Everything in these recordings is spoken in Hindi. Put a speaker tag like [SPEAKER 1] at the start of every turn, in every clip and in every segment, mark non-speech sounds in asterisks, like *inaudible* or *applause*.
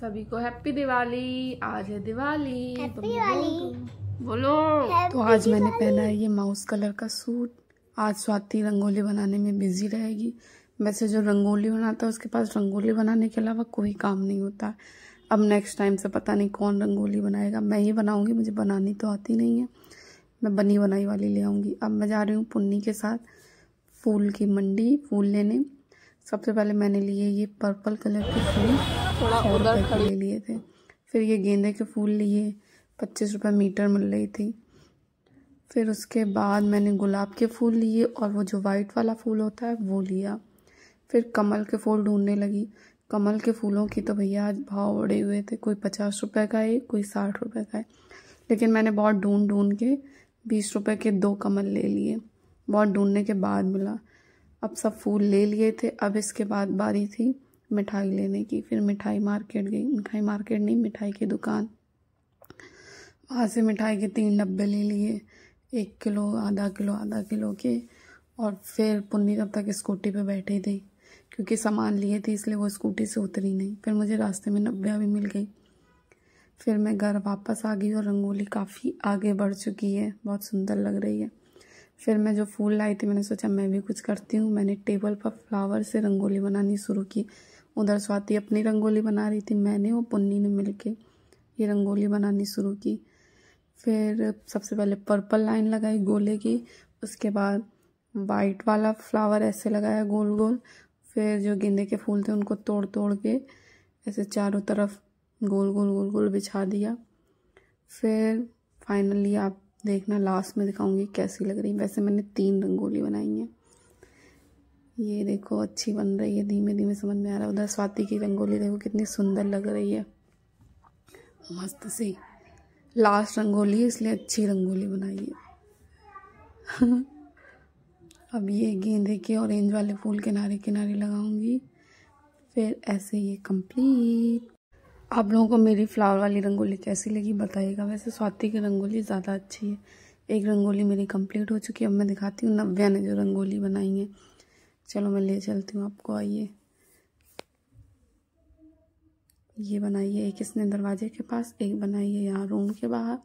[SPEAKER 1] सभी को हैप्पी दिवाली आज है दिवाली बोलो तो आज मैंने पहना है ये माउस कलर का सूट आज स्वाति रंगोली बनाने में बिजी रहेगी वैसे जो रंगोली बनाता है उसके पास रंगोली बनाने के अलावा कोई काम नहीं होता अब नेक्स्ट टाइम से पता नहीं कौन रंगोली बनाएगा मैं ही बनाऊंगी मुझे बनानी तो आती नहीं है मैं बनी बनाई वाली ले आऊँगी अब मैं जा रही हूँ पुन्नी के साथ फूल की मंडी फूल लेने सबसे पहले मैंने लिए ये पर्पल कलर के फूल थोड़ा उधर ले लिए थे फिर ये गेंदे के फूल लिए पच्चीस रुपये मीटर मिल रही थी फिर उसके बाद मैंने गुलाब के फूल लिए और वो जो वाइट वाला फूल होता है वो लिया फिर कमल के फूल ढूंढने लगी कमल के फूलों की तो भैया आज भाव बढ़े हुए थे कोई पचास रुपए का है कोई साठ रुपए का है लेकिन मैंने बहुत ढूंढ ढूंढ के बीस रुपए के दो कमल ले लिए बहुत ढूंढने के बाद मिला अब सब फूल ले लिए थे अब इसके बाद बारी थी मिठाई लेने की फिर मिठाई मार्केट गई मिठाई मार्केट नहीं मिठाई की दुकान वहाँ से मिठाई के तीन डब्बे ले लिए एक किलो आधा किलो आधा किलो के और फिर पुन्नी तब तक स्कूटी पे बैठी थी क्योंकि सामान लिए थे इसलिए वो स्कूटी से उतरी नहीं फिर मुझे रास्ते में नब्बे भी मिल गई फिर मैं घर वापस आ गई और रंगोली काफ़ी आगे बढ़ चुकी है बहुत सुंदर लग रही है फिर मैं जो फूल लाई थी मैंने सोचा मैं भी कुछ करती हूँ मैंने टेबल पर फ्लावर से रंगोली बनानी शुरू की उधर स्वाति अपनी रंगोली बना रही थी मैंने और पुन्नी ने के ये रंगोली बनानी शुरू की फिर सबसे पहले पर्पल लाइन लगाई गोले की उसके बाद वाइट वाला फ्लावर ऐसे लगाया गोल गोल फिर जो गेंदे के फूल थे उनको तोड़ तोड़ के ऐसे चारों तरफ गोल गोल गोल गोल बिछा दिया फिर फाइनली आप देखना लास्ट में दिखाऊंगी कैसी लग रही वैसे मैंने तीन रंगोली बनाई है ये देखो अच्छी बन रही है धीमे धीमे समझ में आ रहा है उधर स्वाति की रंगोली देखो कितनी सुंदर लग रही है मस्त सी लास्ट रंगोली है इसलिए अच्छी रंगोली बनाई है *laughs* अब ये गेंदे के ऑरेंज वाले फूल किनारे किनारे लगाऊंगी फिर ऐसे ये कंप्लीट आप लोगों को मेरी फ्लावर वाली रंगोली कैसी लगी बताइएगा वैसे स्वाति की रंगोली ज़्यादा अच्छी है एक रंगोली मेरी कंप्लीट हो चुकी है अब मैं दिखाती हूँ नव्या ने जो रंगोली बनाई है चलो मैं ले चलती हूँ आपको आइए ये बनाई है एक इसने दरवाजे के पास एक बनाई है यहाँ रूम के बाहर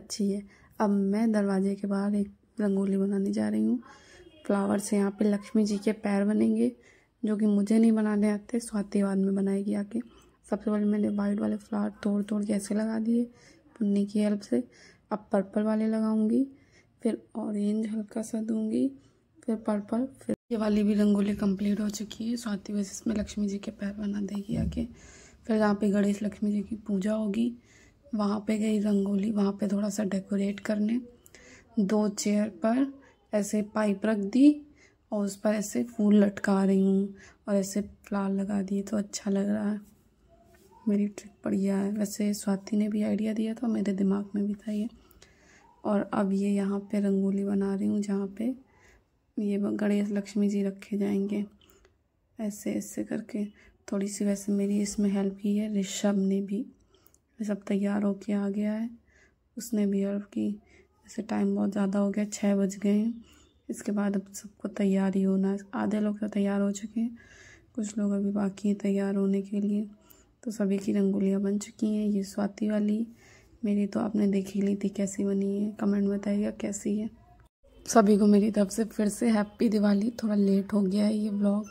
[SPEAKER 1] अच्छी है अब मैं दरवाजे के बाहर एक रंगोली बनाने जा रही हूँ फ्लावर से यहाँ पे लक्ष्मी जी के पैर बनेंगे जो कि मुझे नहीं बनाने आते स्वाति बाद में बनाएगी आके सबसे पहले मैंने वाइट वाले फ्लावर तोड़ तोड़ के ऐसे लगा दिए पुन्नी की हेल्प से अब पर्पल वाले लगाऊंगी फिर ऑरेंज हल्का सा दूंगी फिर पर्पल फिर ये वाली भी रंगोली कंप्लीट हो चुकी है स्वाति वैसे इसमें लक्ष्मी जी के पैर बना देगी आके फिर जहाँ पे गणेश लक्ष्मी जी की पूजा होगी वहाँ पे गई रंगोली वहाँ पे थोड़ा सा डेकोरेट करने दो चेयर पर ऐसे पाइप रख दी और उस पर ऐसे फूल लटका रही हूँ और ऐसे फ्लावर लगा दिए तो अच्छा लग रहा है मेरी ट्रिक बढ़िया है वैसे स्वाति ने भी आइडिया दिया था मेरे दिमाग में भी था ये और अब ये यहाँ पे रंगोली बना रही हूँ जहाँ पे ये गणेश लक्ष्मी जी रखे जाएंगे ऐसे ऐसे करके थोड़ी सी वैसे मेरी इसमें हेल्प की है ऋषभ ने भी सब तैयार होके आ गया है उसने भी हेल्प की वैसे टाइम बहुत ज़्यादा हो गया छः बज गए हैं इसके बाद अब सबको तैयार ही होना आधे लोग तो तैयार हो चुके हैं कुछ लोग अभी बाकी हैं तैयार होने के लिए तो सभी की रंगोलियाँ बन चुकी हैं ये स्वाति वाली मेरी तो आपने देख ही ली थी कैसी बनी है कमेंट बताइएगा कैसी है सभी को मेरी तरफ से फिर से हैप्पी दिवाली थोड़ा लेट हो गया है ये ब्लॉग